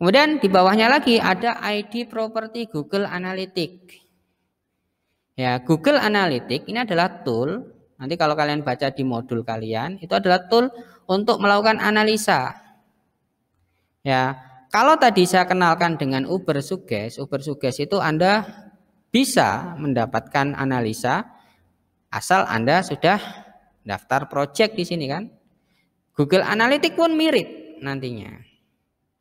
Kemudian di bawahnya lagi ada ID property Google Analytics. Ya, Google Analytics ini adalah tool, nanti kalau kalian baca di modul kalian, itu adalah tool untuk melakukan analisa. Ya, kalau tadi saya kenalkan dengan Uber Suggest, Uber Suggest itu Anda bisa mendapatkan analisa asal Anda sudah daftar project di sini kan. Google Analytics pun mirip nantinya.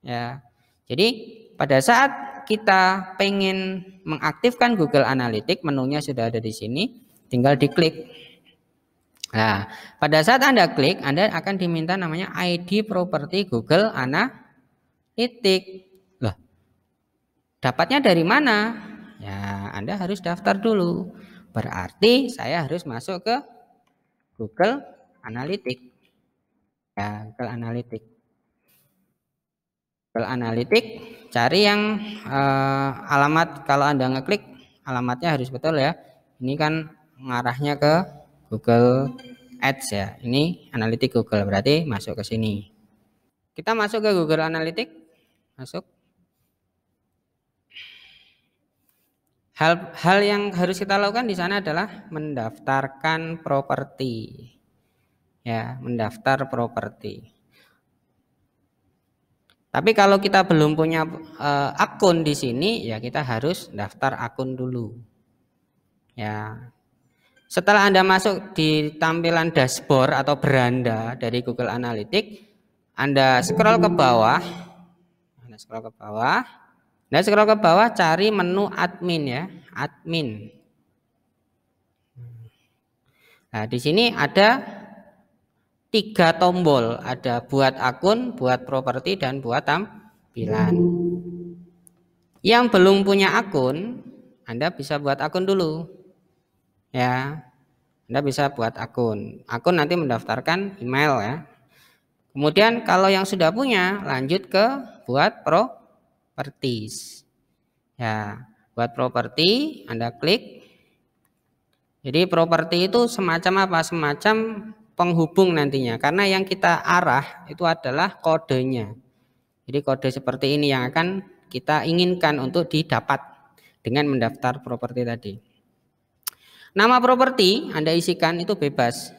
Ya, jadi pada saat kita pengen mengaktifkan Google Analytics, menunya sudah ada di sini, tinggal diklik. Nah, pada saat Anda klik, Anda akan diminta namanya ID property Google Analytics. Loh, dapatnya dari mana? Ya, Anda harus daftar dulu. Berarti saya harus masuk ke Google Analytics. Ya, Google Analytics. Google Analytics cari yang uh, alamat kalau Anda ngeklik alamatnya harus betul ya. Ini kan mengarahnya ke Google Ads ya. Ini analitik Google berarti masuk ke sini. Kita masuk ke Google Analytics. Masuk. Hal hal yang harus kita lakukan di sana adalah mendaftarkan properti. Ya, mendaftar properti. Tapi kalau kita belum punya e, akun di sini, ya kita harus daftar akun dulu. Ya. Setelah Anda masuk di tampilan dashboard atau beranda dari Google Analytics, Anda scroll ke bawah. Anda scroll ke bawah. Anda scroll ke bawah cari menu admin ya, admin. Nah, di sini ada tiga tombol ada buat akun buat properti dan buat tampilan yang belum punya akun Anda bisa buat akun dulu ya Anda bisa buat akun akun nanti mendaftarkan email ya kemudian kalau yang sudah punya lanjut ke buat properties ya buat properti Anda klik jadi properti itu semacam apa semacam penghubung nantinya karena yang kita arah itu adalah kodenya. Jadi kode seperti ini yang akan kita inginkan untuk didapat dengan mendaftar properti tadi. Nama properti Anda isikan itu bebas.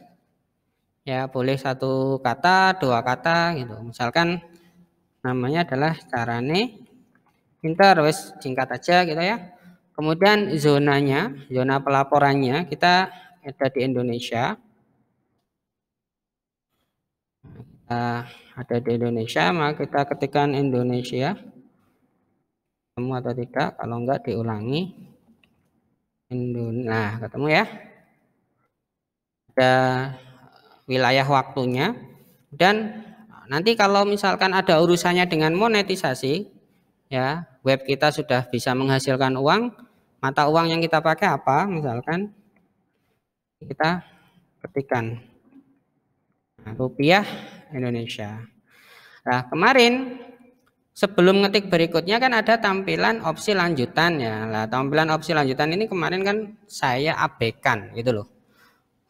Ya, boleh satu kata, dua kata gitu. Misalkan namanya adalah carane pintar wes singkat aja gitu ya. Kemudian zonanya, zona pelaporannya kita ada di Indonesia. uh, ada di Indonesia maka kita ketikkan Indonesia ketemu atau tidak kalau enggak diulangi Indonesia nah ketemu ya ada wilayah waktunya dan nanti kalau misalkan ada urusannya dengan monetisasi ya web kita sudah bisa menghasilkan uang mata uang yang kita pakai apa misalkan kita ketikan nah, rupiah Indonesia. Nah, kemarin sebelum ngetik berikutnya kan ada tampilan opsi lanjutan ya. Nah, tampilan opsi lanjutan ini kemarin kan saya abaikan gitu loh.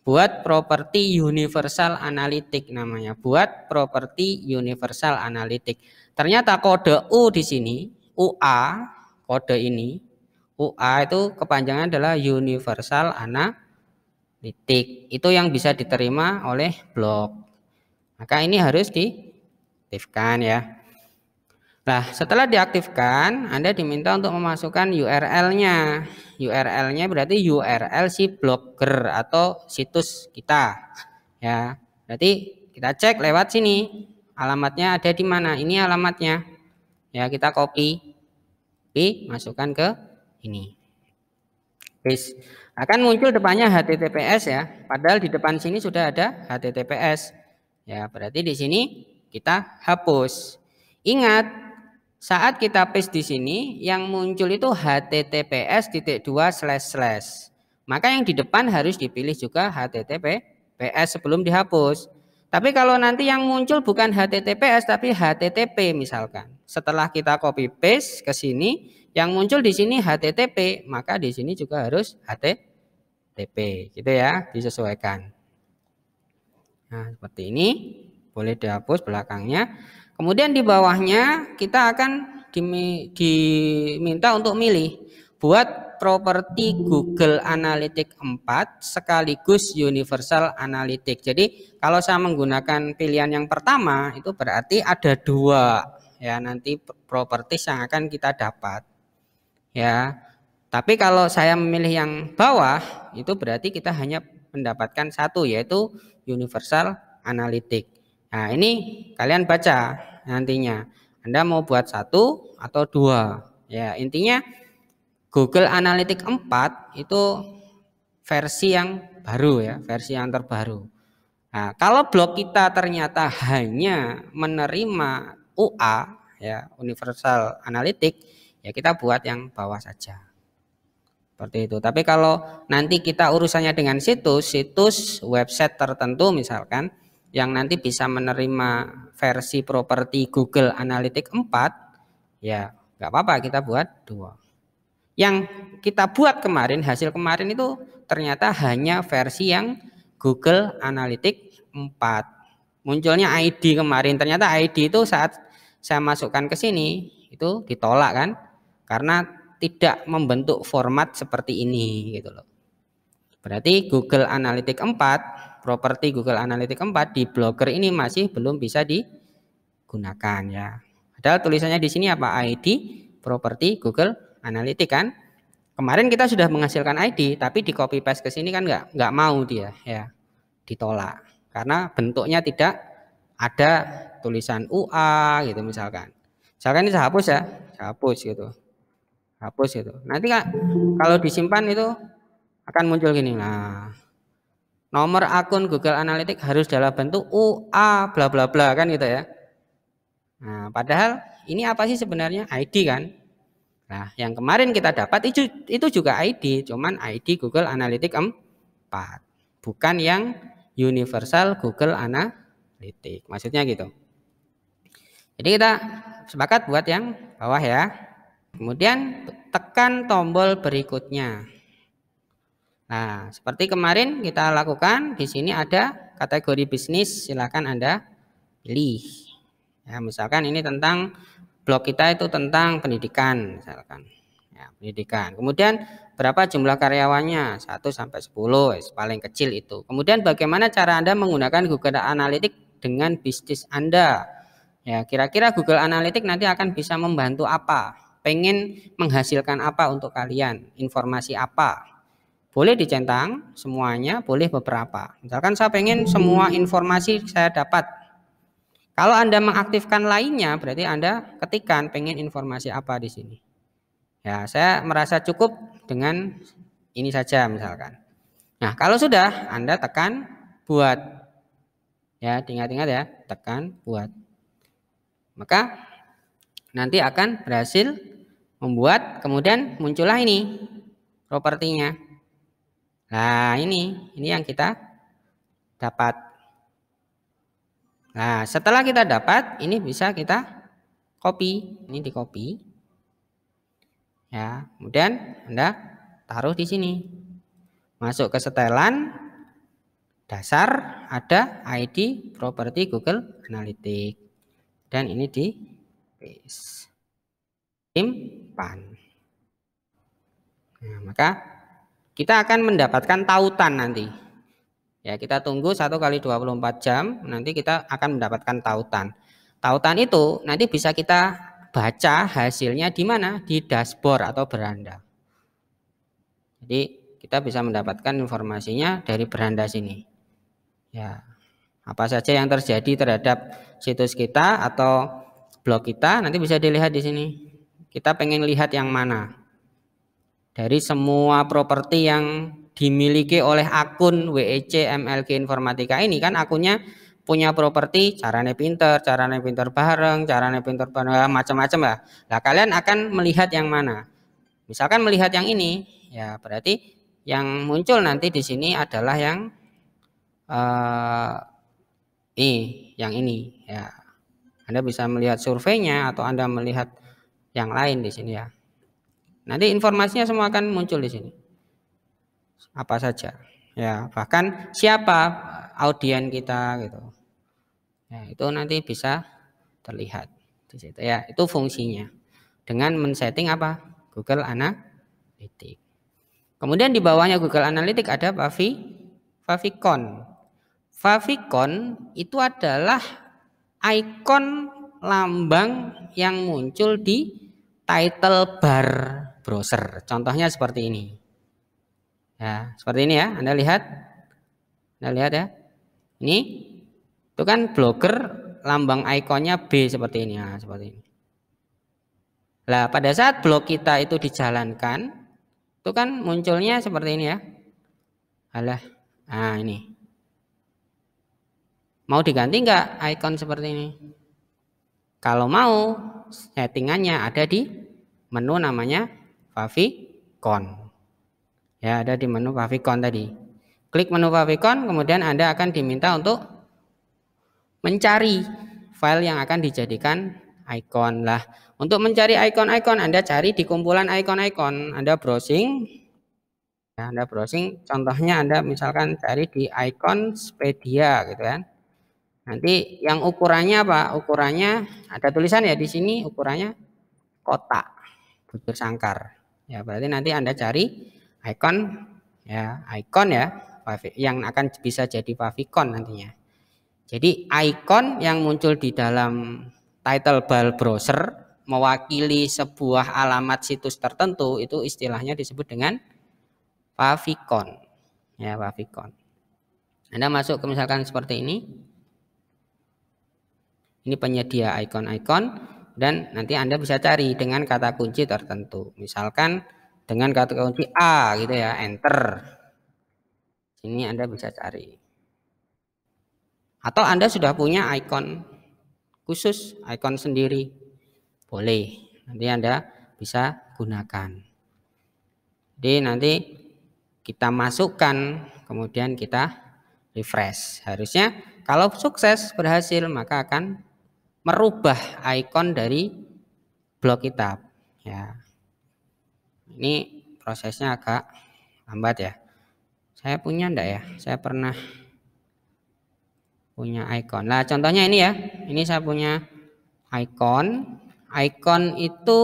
Buat properti universal analitik namanya. Buat properti universal analitik. Ternyata kode U di sini, UA, kode ini, UA itu kepanjangan adalah universal analitik. Itu yang bisa diterima oleh blog. Maka ini harus diaktifkan ya. Nah, setelah diaktifkan, Anda diminta untuk memasukkan URL-nya. URL-nya berarti URL si blogger atau situs kita. Ya, berarti kita cek lewat sini. Alamatnya ada di mana? Ini alamatnya. Ya, kita copy. Copy, masukkan ke ini. Paste. Akan muncul depannya HTTPS ya. Padahal di depan sini sudah ada HTTPS. Ya, berarti di sini kita hapus. Ingat, saat kita paste di sini yang muncul itu https slash slash. Maka yang di depan harus dipilih juga https sebelum dihapus. Tapi kalau nanti yang muncul bukan https tapi http misalkan. Setelah kita copy paste ke sini, yang muncul di sini http, maka di sini juga harus http gitu ya, disesuaikan. Nah, seperti ini. Boleh dihapus belakangnya. Kemudian di bawahnya kita akan diminta untuk milih buat properti Google Analytics 4 sekaligus Universal Analytics. Jadi kalau saya menggunakan pilihan yang pertama itu berarti ada dua ya nanti properti yang akan kita dapat. Ya. Tapi kalau saya memilih yang bawah itu berarti kita hanya mendapatkan satu yaitu universal analitik. Nah ini kalian baca nantinya. Anda mau buat satu atau dua. Ya intinya Google Analytics 4 itu versi yang baru ya, versi yang terbaru. Nah, kalau blog kita ternyata hanya menerima UA ya, Universal analytic ya kita buat yang bawah saja. Seperti itu. Tapi kalau nanti kita urusannya dengan situs, situs website tertentu misalkan yang nanti bisa menerima versi properti Google Analytics 4, ya nggak apa-apa kita buat dua. Yang kita buat kemarin, hasil kemarin itu ternyata hanya versi yang Google Analytics 4. Munculnya ID kemarin, ternyata ID itu saat saya masukkan ke sini itu ditolak kan karena tidak membentuk format seperti ini gitu loh. Berarti Google Analytics 4, properti Google Analytics 4 di blogger ini masih belum bisa digunakan ya. Padahal tulisannya di sini apa? ID properti Google Analytics kan. Kemarin kita sudah menghasilkan ID tapi di copy paste ke sini kan nggak nggak mau dia ya. Ditolak karena bentuknya tidak ada tulisan UA gitu misalkan. Misalkan ini saya hapus ya, saya hapus gitu hapus itu. Nanti kak, kalau disimpan itu akan muncul gini. Nah, nomor akun Google Analytics harus dalam bentuk UA bla bla bla kan gitu ya. Nah, padahal ini apa sih sebenarnya ID kan? Nah, yang kemarin kita dapat itu itu juga ID, cuman ID Google Analytics 4, bukan yang universal Google Analytics. Maksudnya gitu. Jadi kita sepakat buat yang bawah ya. Kemudian tekan tombol berikutnya. Nah, seperti kemarin kita lakukan, di sini ada kategori bisnis, Silakan Anda pilih. Ya, misalkan ini tentang blog kita itu tentang pendidikan, misalkan. Ya, pendidikan. Kemudian berapa jumlah karyawannya? 1 sampai 10, ya, paling kecil itu. Kemudian bagaimana cara Anda menggunakan Google Analytics dengan bisnis Anda? Ya, kira-kira Google Analytics nanti akan bisa membantu apa? pengen menghasilkan apa untuk kalian, informasi apa. Boleh dicentang semuanya, boleh beberapa. Misalkan saya pengen semua informasi saya dapat. Kalau Anda mengaktifkan lainnya, berarti Anda ketikan pengen informasi apa di sini. Ya, saya merasa cukup dengan ini saja misalkan. Nah, kalau sudah Anda tekan buat. Ya, ingat-ingat ya, tekan buat. Maka nanti akan berhasil membuat kemudian muncullah ini propertinya. Nah, ini ini yang kita dapat. Nah, setelah kita dapat, ini bisa kita copy. Ini di copy. Ya, kemudian Anda taruh di sini. Masuk ke setelan dasar ada ID properti Google Analytics. Dan ini di paste simpan. Nah, maka kita akan mendapatkan tautan nanti. Ya, kita tunggu 1 kali 24 jam, nanti kita akan mendapatkan tautan. Tautan itu nanti bisa kita baca hasilnya di mana? Di dashboard atau beranda. Jadi kita bisa mendapatkan informasinya dari beranda sini. Ya, apa saja yang terjadi terhadap situs kita atau blog kita nanti bisa dilihat di sini. Kita pengen lihat yang mana. Dari semua properti yang dimiliki oleh akun WEC MLK Informatika ini kan akunnya punya properti caranya pinter, caranya pinter bareng, caranya pinter bareng, eh, macam-macam lah. Nah kalian akan melihat yang mana. Misalkan melihat yang ini, ya berarti yang muncul nanti di sini adalah yang uh, eh, ini, yang ini. Ya, Anda bisa melihat surveinya atau Anda melihat yang lain di sini ya. Nanti informasinya semua akan muncul di sini. Apa saja. Ya, bahkan siapa audien kita gitu. Ya, itu nanti bisa terlihat di situ ya. Itu fungsinya. Dengan men-setting apa? Google Analytics. Kemudian di bawahnya Google Analytics ada Favi Favicon. Favicon itu adalah icon lambang yang muncul di title bar browser. Contohnya seperti ini. Ya, seperti ini ya. Anda lihat. Anda lihat ya. Ini itu kan blogger lambang ikonnya B seperti ini ya, seperti ini. Lah, pada saat blog kita itu dijalankan, itu kan munculnya seperti ini ya. Alah, nah ini. Mau diganti enggak ikon seperti ini? Kalau mau settingannya ada di menu namanya favicon. Ya, ada di menu favicon tadi. Klik menu favicon, kemudian Anda akan diminta untuk mencari file yang akan dijadikan icon lah. Untuk mencari icon-icon Anda cari di kumpulan icon-icon. Anda browsing ya, Anda browsing contohnya Anda misalkan cari di icon Spedia gitu kan. Nanti yang ukurannya apa? Ukurannya ada tulisan ya di sini ukurannya kotak butir sangkar. Ya, berarti nanti Anda cari icon ya, icon ya yang akan bisa jadi favicon nantinya. Jadi icon yang muncul di dalam title bar browser mewakili sebuah alamat situs tertentu itu istilahnya disebut dengan favicon. Ya, favicon. Anda masuk ke misalkan seperti ini. Ini penyedia icon-icon dan nanti Anda bisa cari dengan kata kunci tertentu. Misalkan dengan kata kunci A gitu ya, enter. Ini Anda bisa cari. Atau Anda sudah punya icon khusus, icon sendiri. Boleh. Nanti Anda bisa gunakan. Jadi nanti kita masukkan, kemudian kita refresh. Harusnya kalau sukses berhasil maka akan merubah icon dari blog kitab ya ini prosesnya agak lambat ya saya punya ndak ya saya pernah punya icon lah contohnya ini ya ini saya punya icon icon itu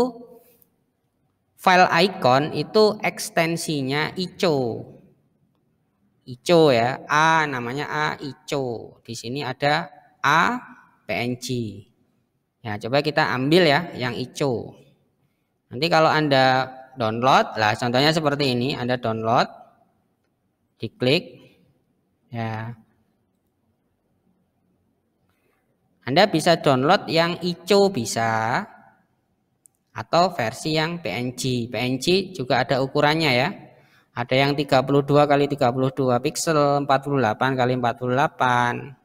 file icon itu ekstensinya ico ico ya a namanya a ico di sini ada a PNG. Ya, coba kita ambil ya yang ICO. Nanti kalau Anda download, lah contohnya seperti ini, Anda download, diklik, ya. Anda bisa download yang ICO bisa, atau versi yang PNG. PNG juga ada ukurannya ya. Ada yang 32 kali 32 pixel, 48 kali 48,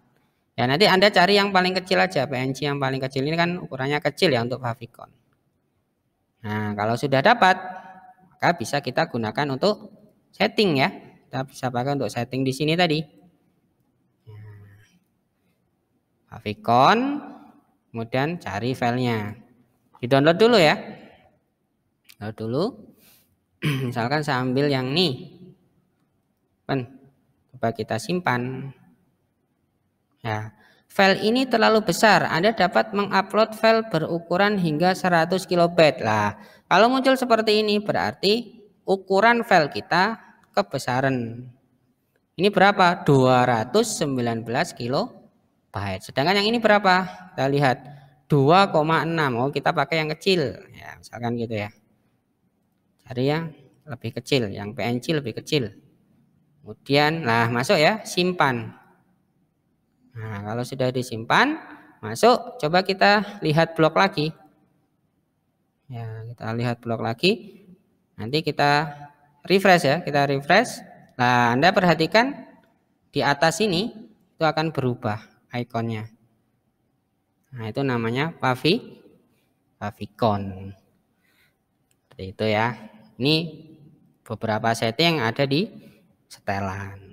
Ya nanti Anda cari yang paling kecil aja, PNG yang paling kecil ini kan ukurannya kecil ya untuk favicon. Nah kalau sudah dapat, maka bisa kita gunakan untuk setting ya. Kita bisa pakai untuk setting di sini tadi. Nah, favicon, kemudian cari filenya. Di download dulu ya. Download dulu. Misalkan saya ambil yang ini. coba kita simpan. Ya. File ini terlalu besar, Anda dapat mengupload file berukuran hingga 100 KB. Lah, kalau muncul seperti ini berarti ukuran file kita kebesaran. Ini berapa? 219 KB. Sedangkan yang ini berapa? Kita lihat 2,6. Oh, kita pakai yang kecil. Ya, misalkan gitu ya. Cari yang lebih kecil, yang PNG lebih kecil. Kemudian, lah masuk ya, simpan. Nah, kalau sudah disimpan, masuk. Coba kita lihat blok lagi. Ya, kita lihat blok lagi. Nanti kita refresh ya, kita refresh. Nah, Anda perhatikan di atas ini itu akan berubah ikonnya. Nah, itu namanya pavi favicon. Seperti itu ya. Ini beberapa setting yang ada di setelan.